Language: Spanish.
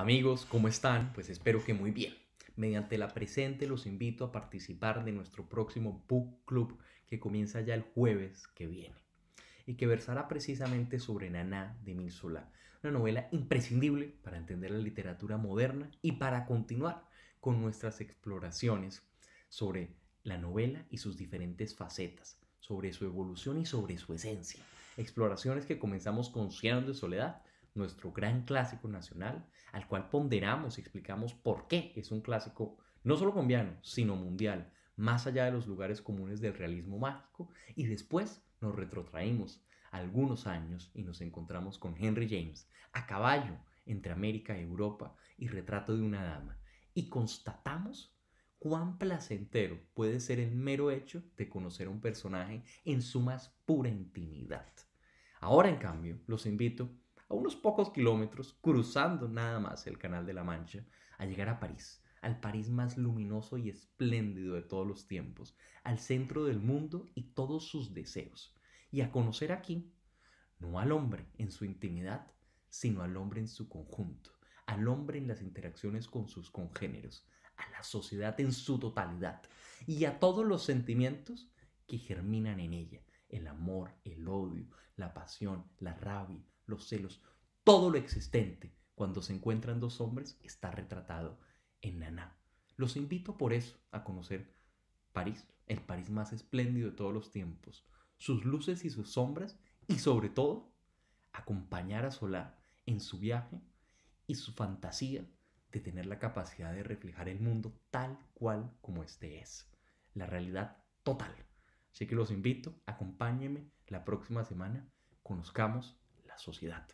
Amigos, ¿cómo están? Pues espero que muy bien. Mediante la presente los invito a participar de nuestro próximo Book Club que comienza ya el jueves que viene y que versará precisamente sobre Naná de Minsola, una novela imprescindible para entender la literatura moderna y para continuar con nuestras exploraciones sobre la novela y sus diferentes facetas, sobre su evolución y sobre su esencia. Exploraciones que comenzamos con Cianos de Soledad nuestro gran clásico nacional, al cual ponderamos y explicamos por qué es un clásico no solo colombiano, sino mundial, más allá de los lugares comunes del realismo mágico, y después nos retrotraímos algunos años y nos encontramos con Henry James, a caballo entre América y Europa, y retrato de una dama, y constatamos cuán placentero puede ser el mero hecho de conocer a un personaje en su más pura intimidad. Ahora, en cambio, los invito a unos pocos kilómetros, cruzando nada más el Canal de la Mancha, a llegar a París, al París más luminoso y espléndido de todos los tiempos, al centro del mundo y todos sus deseos, y a conocer aquí, no al hombre en su intimidad, sino al hombre en su conjunto, al hombre en las interacciones con sus congéneros, a la sociedad en su totalidad y a todos los sentimientos que germinan en ella, el amor, el odio, la pasión, la rabia, los celos, todo lo existente cuando se encuentran dos hombres está retratado en Naná. Los invito por eso a conocer París, el París más espléndido de todos los tiempos, sus luces y sus sombras y sobre todo acompañar a Solá en su viaje y su fantasía de tener la capacidad de reflejar el mundo tal cual como este es, la realidad total. Así que los invito, acompáñenme la próxima semana, conozcamos sociedad.